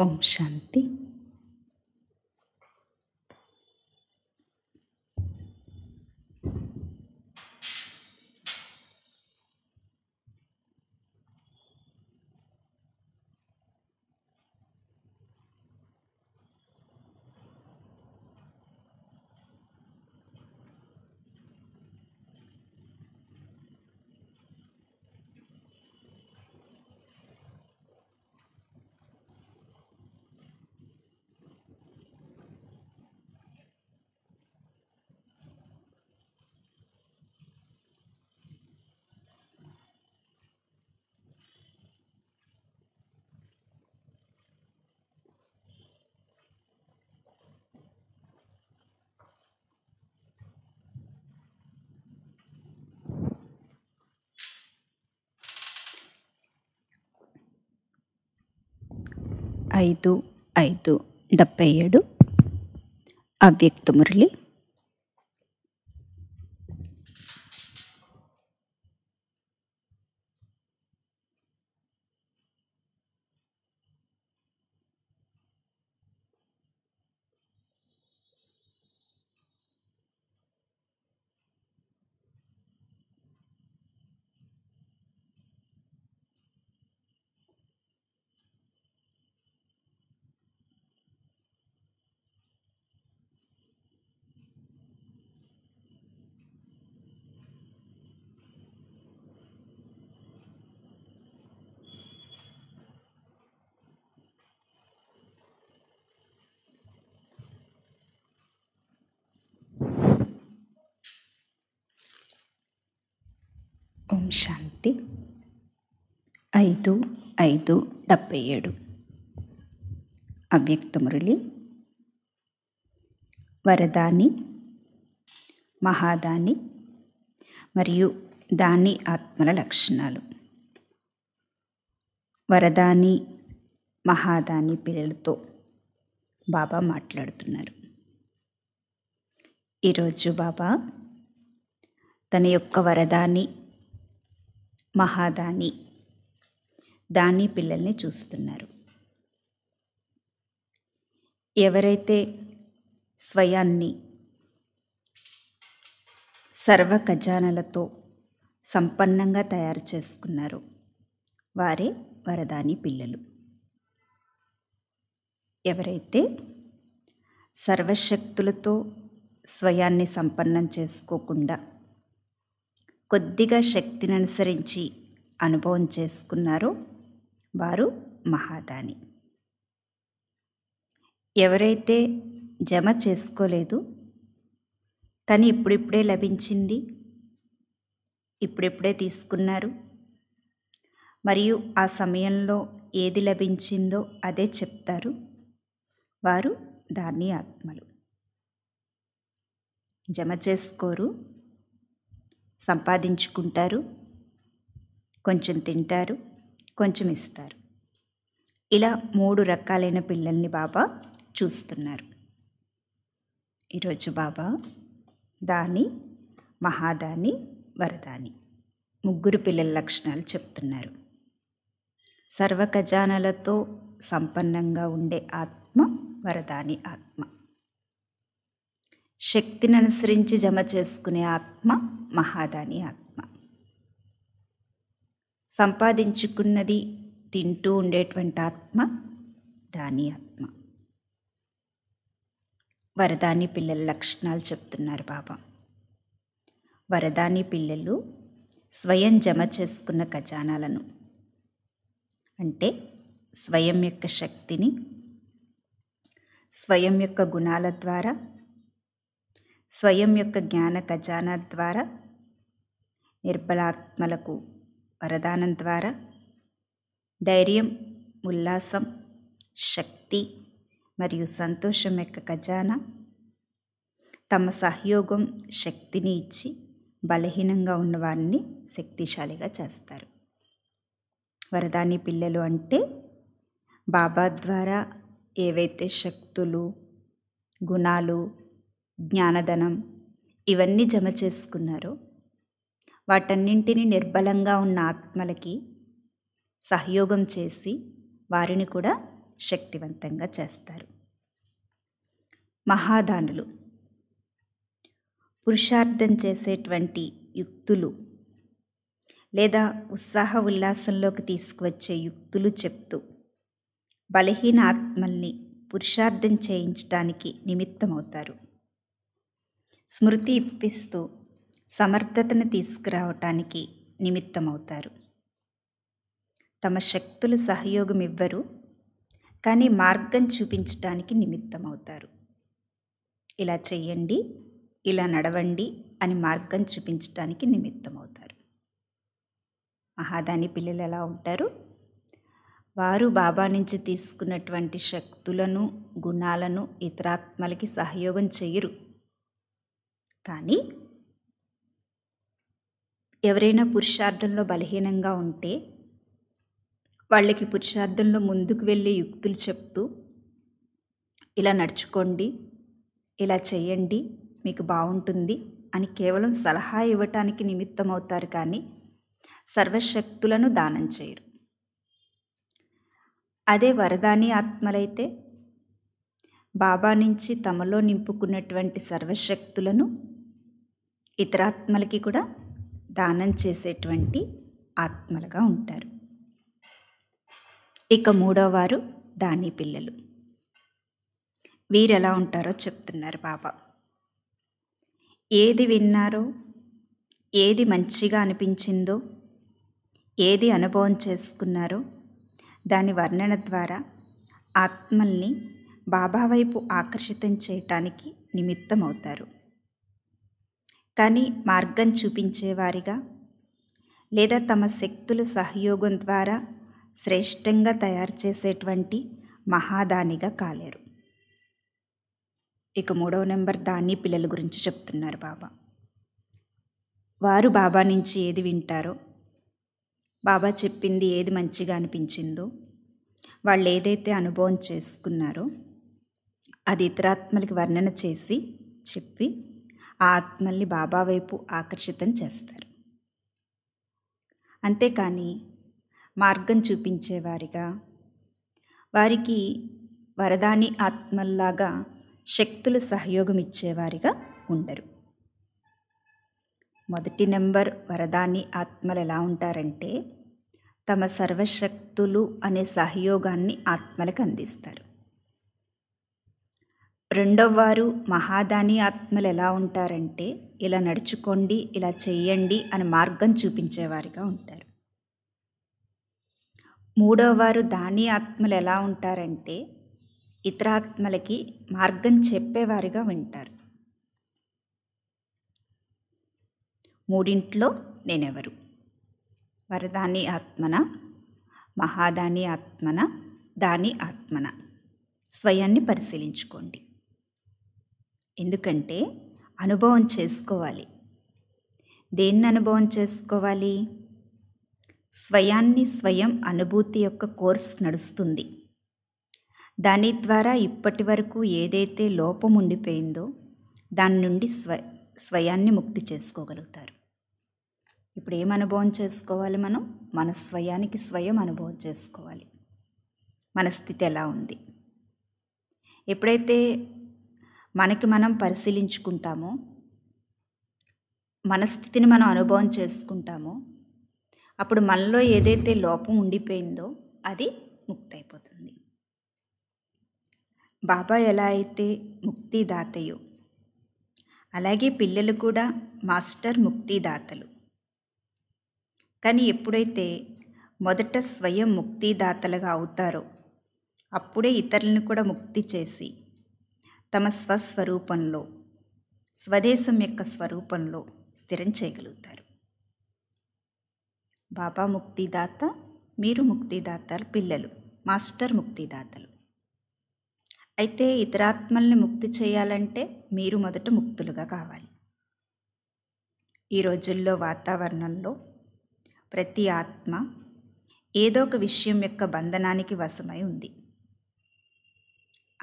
ओम शांति ಐದು ಐದು ಡೆಬ್ಬೈ ಏಳು ಅವ್ಯಕ್ತ ಮುರಳಿ ఓం శాంతి ఐదు ఐదు డెబ్బై ఏడు అవ్యక్త మురళి వరదాని మహాదాని మరియు దాని ఆత్మల లక్షణాలు వరదాని మహాదాని పిల్లలతో బాబా మాట్లాడుతున్నారు ఈరోజు బాబా తన యొక్క వరదాన్ని మహాదాని దాని పిల్లల్ని చూస్తున్నారు ఎవరైతే స్వయాన్ని సర్వ ఖజానలతో సంపన్నంగా తయారు చేసుకున్నారు వారే వరదాని పిల్లలు ఎవరైతే సర్వశక్తులతో స్వయాన్ని సంపన్నం చేసుకోకుండా కొద్దిగా శక్తిని అనుసరించి అనుభవం చేసుకున్నారో వారు మహాదాని ఎవరైతే జమ చేసుకోలేదు కానీ ఇప్పుడిప్పుడే లభించింది ఇప్పుడిప్పుడే తీసుకున్నారు మరియు ఆ సమయంలో ఏది లభించిందో అదే చెప్తారు వారు దాన్ని ఆత్మలు జమ చేసుకోరు సంపాదించుకుంటారు కొంచెం తింటారు కొంచెం ఇస్తారు ఇలా మూడు రకాలైన పిల్లల్ని బాబా చూస్తున్నారు ఈరోజు బాబా దాని మహాదాని వరదాని ముగ్గురు పిల్లల లక్షణాలు చెప్తున్నారు సర్వ ఖజానాలతో సంపన్నంగా ఉండే ఆత్మ వరదాని ఆత్మ శక్తిని అనుసరించి జమ చేసుకునే ఆత్మ మహాదాని ఆత్మ సంపాదించుకున్నది తింటూ ఉండేటువంటి ఆత్మ దాని ఆత్మ వరదాని పిల్లల లక్షణాలు చెప్తున్నారు బాబా వరదాని పిల్లలు స్వయం జమ చేసుకున్న ఖజానాలను అంటే స్వయం యొక్క శక్తిని స్వయం యొక్క గుణాల ద్వారా స్వయం యొక్క జ్ఞాన ఖజానా ద్వారా నిర్బలాత్మలకు వరదానం ద్వారా ధైర్యం ఉల్లాసం శక్తి మరియు సంతోషం యొక్క ఖజానా తమ సహయోగం శక్తిని ఇచ్చి బలహీనంగా ఉన్నవారిని శక్తిశాలిగా చేస్తారు వరదాని పిల్లలు అంటే బాబా ద్వారా ఏవైతే శక్తులు గుణాలు జ్ఞానధనం ఇవన్నీ జమ చేసుకున్నారు వాటన్నింటినీ నిర్బలంగా ఉన్న ఆత్మలకి సహయోగం చేసి వారిని కూడా శక్తివంతంగా చేస్తారు మహాదానులు పురుషార్థం చేసేటువంటి యుక్తులు లేదా ఉత్సాహ ఉల్లాసంలోకి తీసుకువచ్చే యుక్తులు చెప్తూ బలహీన ఆత్మల్ని పురుషార్థం చేయించడానికి నిమిత్తమవుతారు స్మృతి ఇప్పిస్తూ సమర్థతను తీసుకురావటానికి నిమిత్తమవుతారు తమ శక్తులు సహయోగం ఇవ్వరు కానీ మార్గం చూపించటానికి నిమిత్తమవుతారు ఇలా చేయండి ఇలా నడవండి అని మార్గం చూపించటానికి నిమిత్తమవుతారు మహాదాని పిల్లలు ఎలా ఉంటారు వారు బాబా నుంచి తీసుకున్నటువంటి శక్తులను గుణాలను ఇతరాత్మలకి సహయోగం చేయరు కానీ ఎవరైనా పురుషార్థంలో బలహీనంగా ఉంటే వాళ్ళకి పురుషార్థంలో ముందుకు వెళ్ళే యుక్తులు చెప్తూ ఇలా నడుచుకోండి ఇలా చేయండి మీకు బాగుంటుంది అని కేవలం సలహా ఇవ్వటానికి నిమిత్తం అవుతారు కానీ సర్వశక్తులను దానం చేయరు అదే వరదాని ఆత్మలైతే బాబా నుంచి తమలో నింపుకున్నటువంటి సర్వశక్తులను ఇతరాత్మలకి కూడా దానం చేసేటువంటి ఆత్మలుగా ఉంటారు ఇక మూడో వారు దాని పిల్లలు వీరు ఎలా ఉంటారో చెప్తున్నారు బాబా ఏది విన్నారో ఏది మంచిగా అనిపించిందో ఏది అనుభవం చేసుకున్నారో దాని వర్ణన ద్వారా ఆత్మల్ని బాబా వైపు ఆకర్షితం చేయటానికి నిమిత్తమవుతారు కానీ మార్గం చూపించేవారిగా లేదా తమ శక్తులు సహయోగం ద్వారా శ్రేష్టంగా తయారు చేసేటువంటి మహాదానిగా కాలేరు ఇక మూడవ నెంబర్ దాన్ని పిల్లల గురించి చెప్తున్నారు బాబా వారు బాబా నుంచి ఏది వింటారో బాబా చెప్పింది ఏది మంచిగా అనిపించిందో వాళ్ళు ఏదైతే అనుభవం చేసుకున్నారో అది ఇతరాత్మలకి వర్ణన చేసి చెప్పి ఆ ఆత్మల్ని బాబా వైపు ఆకర్షితం చేస్తారు అంతేకాని మార్గం చూపించేవారిగా వారికి వరదాని ఆత్మల్లాగా శక్తులు సహయోగం ఇచ్చేవారిగా ఉండరు మొదటి నెంబర్ వరదాని ఆత్మలు ఎలా ఉంటారంటే తమ సర్వశక్తులు అనే సహయోగాన్ని ఆత్మలకు అందిస్తారు రెండవ వారు మహాదాని ఆత్మలు ఎలా ఉంటారంటే ఇలా నడుచుకోండి ఇలా చెయ్యండి అని మార్గం చూపించేవారిగా ఉంటారు మూడవ వారు దాని ఆత్మలు ఎలా ఉంటారంటే ఇతర ఆత్మలకి మార్గం చెప్పేవారిగా వింటారు మూడింట్లో నేనెవరు వరదాని ఆత్మన మహాదాని ఆత్మన దాని ఆత్మన స్వయాన్ని పరిశీలించుకోండి ఎందుకంటే అనుభవం చేసుకోవాలి దేన్ని అనుభవం చేసుకోవాలి స్వయాన్ని స్వయం అనుభూతి యొక్క కోర్స్ నడుస్తుంది దాని ద్వారా ఇప్పటి వరకు ఏదైతే లోపం ఉండిపోయిందో దాని నుండి స్వ స్వయాన్ని ముక్తి చేసుకోగలుగుతారు ఇప్పుడు ఏం అనుభవం చేసుకోవాలి మనం మన స్వయానికి స్వయం అనుభవం చేసుకోవాలి మన స్థితి ఎలా ఉంది ఎప్పుడైతే మనకి మనం పరిశీలించుకుంటాము మనస్థితిని మనం అనుభవం చేసుకుంటాము అప్పుడు మనలో ఏదైతే లోపం ఉండిపోయిందో అది ముక్తైపోతుంది బాబా ఎలా అయితే ముక్తిదాతయో అలాగే పిల్లలు కూడా మాస్టర్ ముక్తిదాతలు కానీ ఎప్పుడైతే మొదట స్వయం ముక్తిదాతలుగా అవుతారో అప్పుడే ఇతరులను కూడా ముక్తి చేసి తమ స్వస్వరూపంలో స్వదేశం యొక్క స్వరూపంలో స్థిరం చేయగలుగుతారు బాబా ముక్తిదాత మీరు ముక్తిదాతలు పిల్లలు మాస్టర్ ముక్తిదాతలు అయితే ఇతరాత్మల్ని ముక్తి చేయాలంటే మీరు మొదట ముక్తులుగా కావాలి ఈ రోజుల్లో వాతావరణంలో ప్రతి ఆత్మ ఏదో ఒక విషయం యొక్క బంధనానికి వశమై ఉంది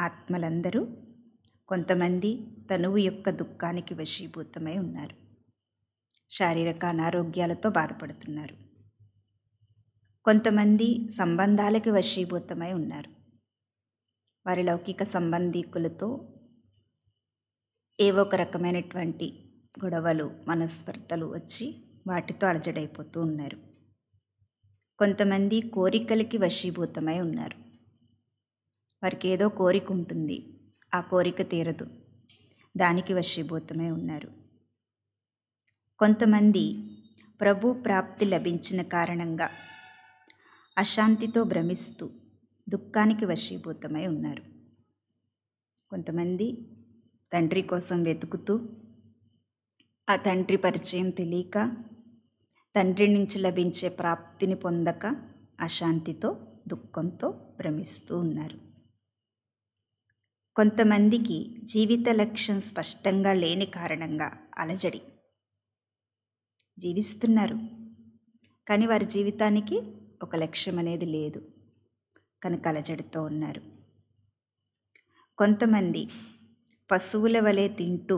ఆత్మలందరూ కొంతమంది తనువు యొక్క దుఃఖానికి వశీభూతమై ఉన్నారు శారీరక అనారోగ్యాలతో బాధపడుతున్నారు కొంతమంది సంబంధాలకి వశీభూతమై ఉన్నారు వారి లౌకిక సంబంధీకులతో ఏవో ఒక రకమైనటువంటి గొడవలు మనస్పర్ధలు వచ్చి వాటితో అలజడైపోతూ ఉన్నారు కొంతమంది కోరికలకి వశీభూతమై ఉన్నారు వారికి ఏదో కోరిక ఉంటుంది ఆ కోరిక తీరదు దానికి వశీభూతమై ఉన్నారు కొంతమంది ప్రభు ప్రాప్తి లభించిన కారణంగా అశాంతితో భ్రమిస్తూ దుఃఖానికి వశీభూతమై ఉన్నారు కొంతమంది తండ్రి కోసం వెతుకుతూ ఆ తండ్రి పరిచయం తెలియక తండ్రి నుంచి లభించే ప్రాప్తిని పొందక అశాంతితో దుఃఖంతో భ్రమిస్తూ ఉన్నారు కొంతమందికి జీవిత లక్ష్యం స్పష్టంగా లేని కారణంగా అలజడి జీవిస్తున్నారు కానీ వారి జీవితానికి ఒక లక్ష్యం అనేది లేదు కనుక అలజడితో ఉన్నారు కొంతమంది పశువుల వలె తింటూ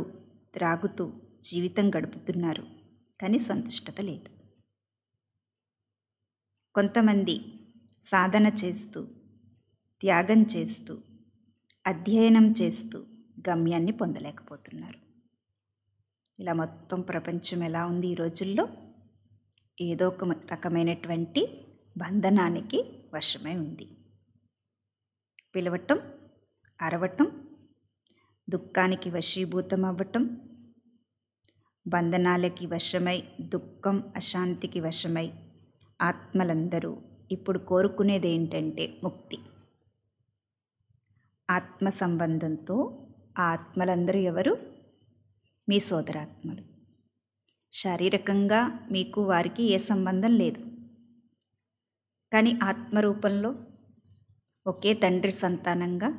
త్రాగుతూ జీవితం గడుపుతున్నారు కానీ సంతుష్టత లేదు కొంతమంది సాధన చేస్తూ త్యాగం చేస్తూ అధ్యయనం చేస్తూ గమ్యాన్ని పొందలేకపోతున్నారు ఇలా మొత్తం ప్రపంచం ఎలా ఉంది ఈ రోజుల్లో ఏదో ఒక రకమైనటువంటి బంధనానికి వశమై ఉంది పిలవటం అరవటం దుఃఖానికి వశీభూతం అవ్వటం బంధనాలకి వశమై దుఃఖం అశాంతికి వశమై ఆత్మలందరూ ఇప్పుడు కోరుకునేది ఏంటంటే ముక్తి ఆత్మ సంబంధంతో ఆత్మలందరూ ఎవరు మీ సోదరాత్మలు శారీరకంగా మీకు వారికి ఏ సంబంధం లేదు కానీ ఆత్మరూపంలో ఒకే తండ్రి సంతానంగా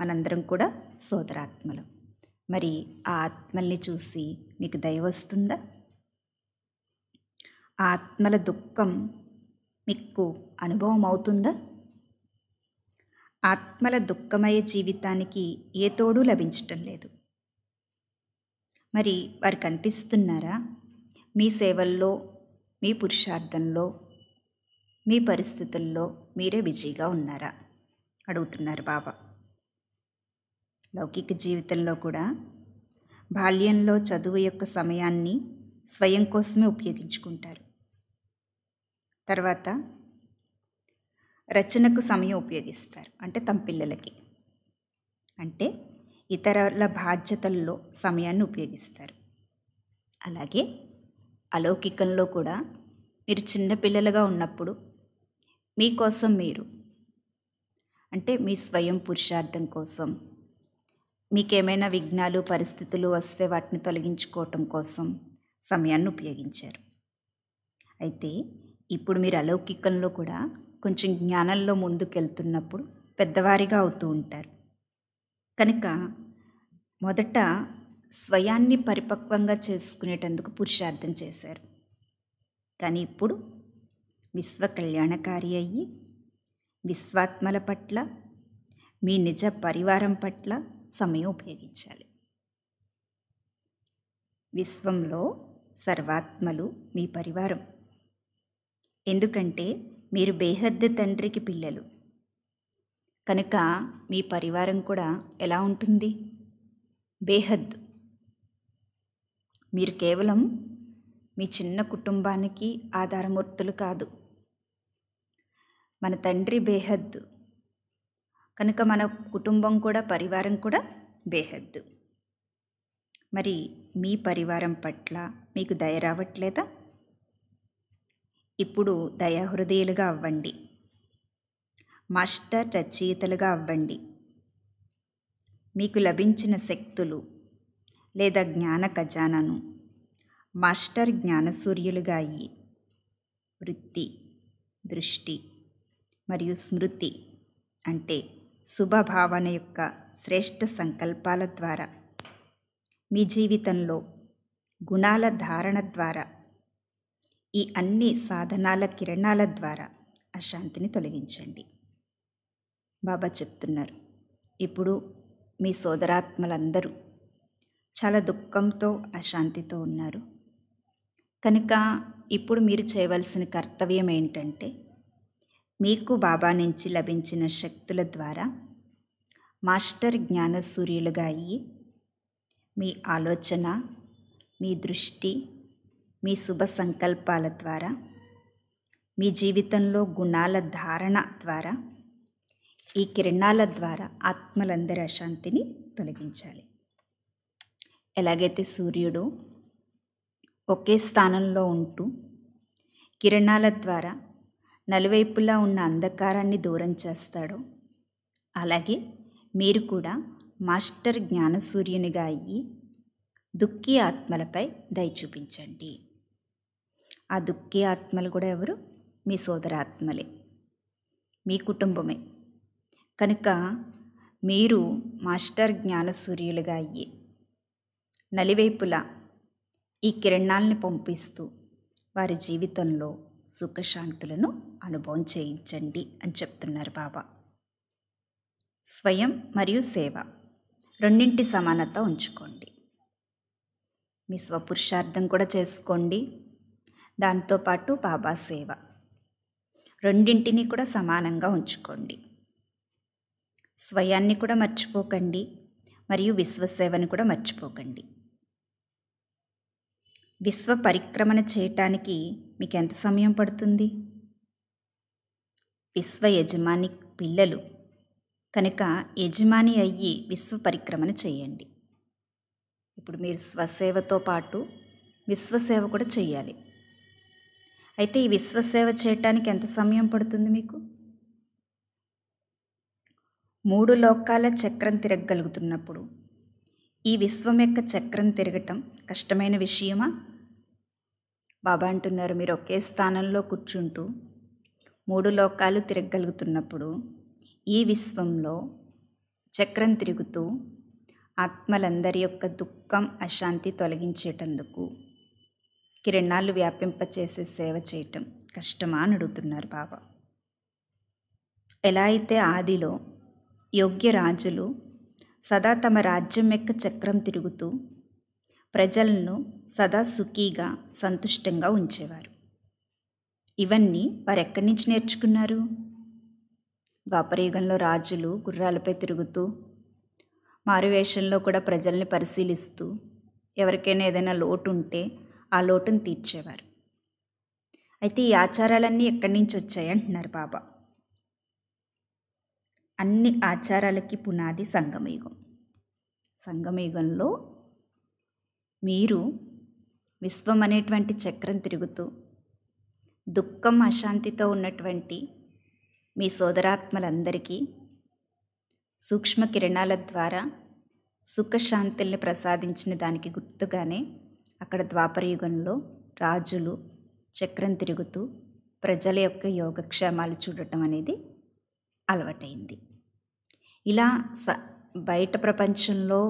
మనందరం కూడా సోదరాత్మలు మరి ఆ ఆత్మల్ని చూసి మీకు దయ వస్తుందా ఆత్మల దుఃఖం మీకు అనుభవం అవుతుందా ఆత్మల దుఃఖమయ జీవితానికి ఏ తోడు లభించటం లేదు మరి వారు కనిపిస్తున్నారా మీ సేవల్లో మీ పురుషార్థంలో మీ పరిస్థితుల్లో మీరే బిజీగా ఉన్నారా అడుగుతున్నారు బాబా లౌకిక జీవితంలో కూడా బాల్యంలో చదువు యొక్క సమయాన్ని స్వయం కోసమే ఉపయోగించుకుంటారు తర్వాత రచనకు సమయం ఉపయోగిస్తారు అంటే తమ పిల్లలకి అంటే ఇతరుల బాధ్యతల్లో సమయాన్ని ఉపయోగిస్తారు అలాగే అలౌకికంలో కూడా మీరు చిన్నపిల్లలుగా ఉన్నప్పుడు మీకోసం మీరు అంటే మీ స్వయం పురుషార్థం కోసం మీకేమైనా విఘ్నాలు పరిస్థితులు వస్తే వాటిని తొలగించుకోవటం కోసం సమయాన్ని ఉపయోగించారు అయితే ఇప్పుడు మీరు అలౌకికంలో కూడా కొంచెం జ్ఞానంలో ముందుకెళ్తున్నప్పుడు పెద్దవారిగా అవుతూ ఉంటారు కనుక మొదట స్వయాన్ని పరిపక్వంగా చేసుకునేటందుకు పురుషార్థం చేశారు కానీ ఇప్పుడు విశ్వ కళ్యాణకారి అయ్యి విశ్వాత్మల పట్ల మీ నిజ పరివారం పట్ల సమయం ఉపయోగించాలి విశ్వంలో సర్వాత్మలు మీ పరివారం ఎందుకంటే మీరు బేహద్దు తండ్రికి పిల్లలు కనుక మీ పరివారం కూడా ఎలా ఉంటుంది బేహద్ మీరు కేవలం మీ చిన్న కుటుంబానికి ఆధారమూర్తులు కాదు మన తండ్రి బేహద్దు కనుక మన కుటుంబం కూడా పరివారం కూడా బేహద్దు మరి మీ పరివారం పట్ల మీకు దయ రావట్లేదా ఇప్పుడు దయాహృదయులుగా అవ్వండి మాస్టర్ రచయితలుగా అవ్వండి మీకు లభించిన శక్తులు లేదా జ్ఞాన ఖజానాను మాస్టర్ జ్ఞానసూర్యులుగా అయ్యి వృత్తి దృష్టి మరియు స్మృతి అంటే శుభభావన యొక్క శ్రేష్ఠ సంకల్పాల ద్వారా మీ జీవితంలో గుణాల ధారణ ద్వారా ఈ అన్ని సాధనాల కిరణాల ద్వారా అశాంతిని తొలగించండి బాబా చెప్తున్నారు ఇప్పుడు మీ సోదరాత్మలందరూ చాలా దుఃఖంతో అశాంతితో ఉన్నారు కనుక ఇప్పుడు మీరు చేయవలసిన కర్తవ్యం ఏంటంటే మీకు బాబా నుంచి లభించిన శక్తుల ద్వారా మాస్టర్ జ్ఞాన సూర్యులుగా అయ్యి మీ ఆలోచన మీ దృష్టి మీ శుభ సంకల్పాల ద్వారా మీ జీవితంలో గుణాల ధారణ ద్వారా ఈ కిరణాల ద్వారా ఆత్మలందరి అశాంతిని తొలగించాలి ఎలాగైతే సూర్యుడు ఒకే స్థానంలో ఉంటూ కిరణాల ద్వారా నలువైపులా ఉన్న అంధకారాన్ని దూరం చేస్తాడో అలాగే మీరు కూడా మాస్టర్ జ్ఞానసూర్యునిగా అయ్యి దుఃఖీ ఆత్మలపై దయ చూపించండి ఆ దుఃఖీ ఆత్మలు కూడా ఎవరు మీ సోదరాత్మలే మీ కుటుంబమే కనుక మీరు మాస్టర్ జ్ఞానసూర్యులుగా అయ్యి నలివైపులా ఈ కిరణాలని పంపిస్తూ వారి జీవితంలో సుఖశాంతులను అనుభవం చేయించండి అని చెప్తున్నారు బాబా స్వయం మరియు సేవ రెండింటి సమానత ఉంచుకోండి మీ స్వపురుషార్థం కూడా చేసుకోండి దాంతోపాటు బాబా సేవ రెండింటినీ కూడా సమానంగా ఉంచుకోండి స్వయాన్ని కూడా మర్చిపోకండి మరియు విశ్వసేవను కూడా మర్చిపోకండి విశ్వ పరిక్రమణ చేయటానికి మీకు ఎంత సమయం పడుతుంది విశ్వ యజమాని పిల్లలు కనుక యజమాని అయ్యి విశ్వ పరిక్రమణ చేయండి ఇప్పుడు మీరు స్వసేవతో పాటు విశ్వసేవ కూడా చేయాలి అయితే ఈ విశ్వసేవ చేయటానికి ఎంత సమయం పడుతుంది మీకు మూడు లోకాల చక్రం తిరగగలుగుతున్నప్పుడు ఈ విశ్వం యొక్క చక్రం తిరగటం కష్టమైన విషయమా బాబా అంటున్నారు మీరు ఒకే స్థానంలో కూర్చుంటూ మూడు లోకాలు తిరగగలుగుతున్నప్పుడు ఈ విశ్వంలో చక్రం తిరుగుతూ ఆత్మలందరి యొక్క దుఃఖం అశాంతి తొలగించేటందుకు కిరణాలు వ్యాపింపచేసే సేవ చేయటం కష్టమా అని అడుగుతున్నారు బాబా ఎలా అయితే ఆదిలో యోగ్య రాజులు సదా తమ రాజ్యం యొక్క చక్రం తిరుగుతూ ప్రజలను సదా సుఖీగా సంతుష్టంగా ఉంచేవారు ఇవన్నీ వారు ఎక్కడి నుంచి నేర్చుకున్నారు ద్వాపరయుగంలో రాజులు గుర్రాలపై తిరుగుతూ మారువేషంలో కూడా ప్రజల్ని పరిశీలిస్తూ ఎవరికైనా ఏదైనా లోటు ఉంటే ఆ లోటును తీర్చేవారు అయితే ఈ ఆచారాలన్నీ ఎక్కడి నుంచి వచ్చాయి అంటున్నారు బాబా అన్ని ఆచారాలకి పునాది సంగమయుగం సంగమయుగంలో మీరు విశ్వం అనేటువంటి చక్రం తిరుగుతూ దుఃఖం అశాంతితో ఉన్నటువంటి మీ సోదరాత్మలందరికీ సూక్ష్మ కిరణాల ద్వారా సుఖశాంతుల్ని ప్రసాదించిన దానికి గుర్తుగానే అక్కడ ద్వాపరయుగంలో రాజులు చక్రం తిరుగుతూ ప్రజల యొక్క యోగక్షేమాలు చూడటం అనేది అలవాటైంది ఇలా స బయట ప్రపంచంలో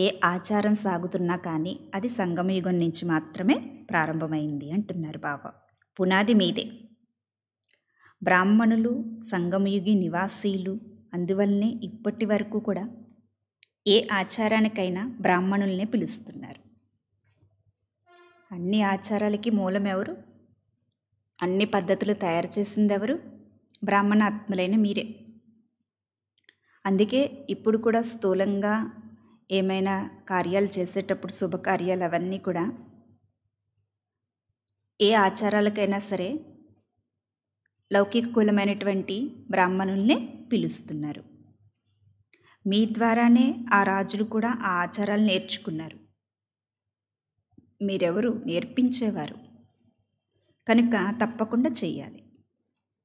ఏ ఆచారం సాగుతున్నా కానీ అది సంగమయుగం నుంచి మాత్రమే ప్రారంభమైంది అంటున్నారు బాబా పునాది మీదే బ్రాహ్మణులు సంగమయుగి నివాసీలు అందువల్లనే ఇప్పటి వరకు కూడా ఏ ఆచారానికైనా బ్రాహ్మణుల్నే పిలుస్తున్నారు అన్ని ఆచారాలకి మూలం ఎవరు అన్ని పద్ధతులు తయారు చేసింది ఎవరు ఆత్మలైన మీరే అందుకే ఇప్పుడు కూడా స్థూలంగా ఏమైనా కార్యాలు చేసేటప్పుడు శుభకార్యాలు అవన్నీ కూడా ఏ ఆచారాలకైనా సరే లౌకిక కులమైనటువంటి బ్రాహ్మణుల్నే పిలుస్తున్నారు మీ ద్వారానే ఆ రాజులు కూడా ఆ ఆచారాలు నేర్చుకున్నారు మీరెవరు నేర్పించేవారు కనుక తప్పకుండా చేయాలి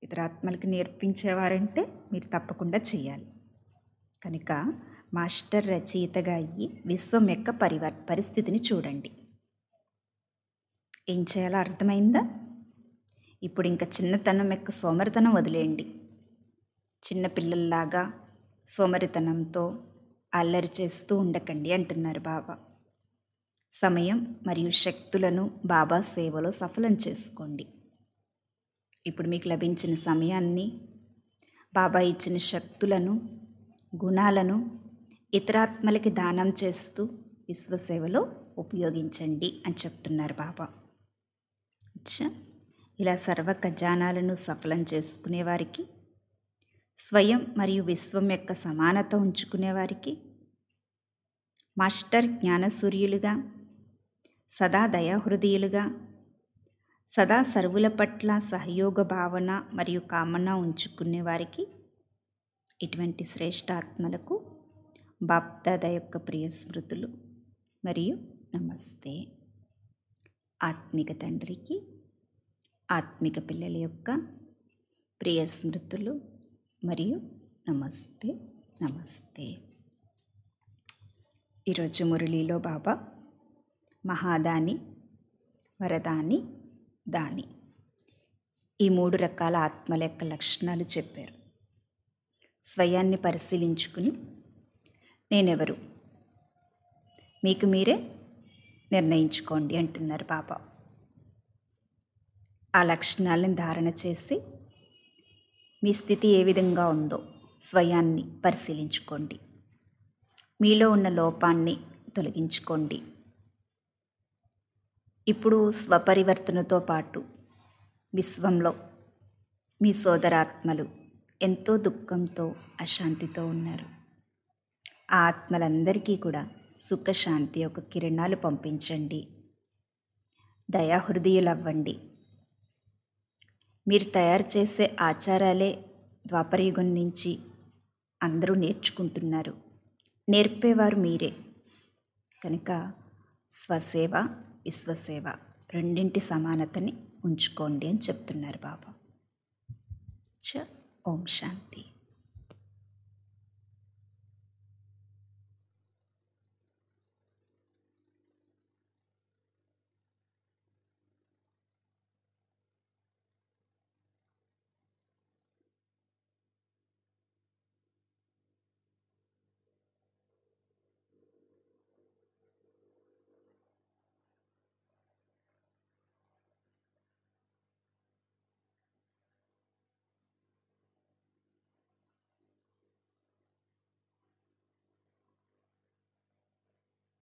ఇతరాత్మలకు నేర్పించేవారంటే మీరు తప్పకుండా చేయాలి కనుక మాస్టర్ రచయితగా అయ్యి విశ్వం యొక్క పరివర్ పరిస్థితిని చూడండి ఏం చేయాలో అర్థమైందా ఇప్పుడు ఇంకా చిన్నతనం యొక్క సోమరితనం వదిలేయండి చిన్నపిల్లల్లాగా సోమరితనంతో అల్లరి చేస్తూ ఉండకండి అంటున్నారు బాబా సమయం మరియు శక్తులను బాబా సేవలో సఫలం చేసుకోండి ఇప్పుడు మీకు లభించిన సమయాన్ని బాబా ఇచ్చిన శక్తులను గుణాలను ఇతరాత్మలకి దానం చేస్తూ విశ్వసేవలో ఉపయోగించండి అని చెప్తున్నారు బాబా అచ్చా ఇలా సర్వ ఖజానాలను సఫలం చేసుకునేవారికి స్వయం మరియు విశ్వం యొక్క సమానత ఉంచుకునేవారికి మాస్టర్ జ్ఞానసూర్యులుగా సదా దయాహృదయులుగా సదా సర్వుల పట్ల సహయోగ భావన మరియు కామన ఉంచుకునే వారికి ఇటువంటి శ్రేష్టాత్మలకు బాప్దాద యొక్క ప్రియ స్మృతులు మరియు నమస్తే ఆత్మిక తండ్రికి ఆత్మిక పిల్లల యొక్క ప్రియ స్మృతులు మరియు నమస్తే నమస్తే ఈరోజు మురళీలో బాబా మహాదాని వరదాని దాని ఈ మూడు రకాల ఆత్మల యొక్క లక్షణాలు చెప్పారు స్వయాన్ని పరిశీలించుకుని నేనెవరు మీకు మీరే నిర్ణయించుకోండి అంటున్నారు పాప ఆ లక్షణాలను ధారణ చేసి మీ స్థితి ఏ విధంగా ఉందో స్వయాన్ని పరిశీలించుకోండి మీలో ఉన్న లోపాన్ని తొలగించుకోండి ఇప్పుడు స్వపరివర్తనతో పాటు విశ్వంలో మీ సోదరాత్మలు ఎంతో దుఃఖంతో అశాంతితో ఉన్నారు ఆ ఆత్మలందరికీ కూడా సుఖశాంతి యొక్క కిరణాలు పంపించండి దయాహృదయులవ్వండి మీరు తయారు చేసే ఆచారాలే ద్వాపరయుగం నుంచి అందరూ నేర్చుకుంటున్నారు నేర్పేవారు మీరే కనుక స్వసేవ విశ్వసేవ రెండింటి సమానతని ఉంచుకోండి అని చెప్తున్నారు బాబా చ ఓం శాంతి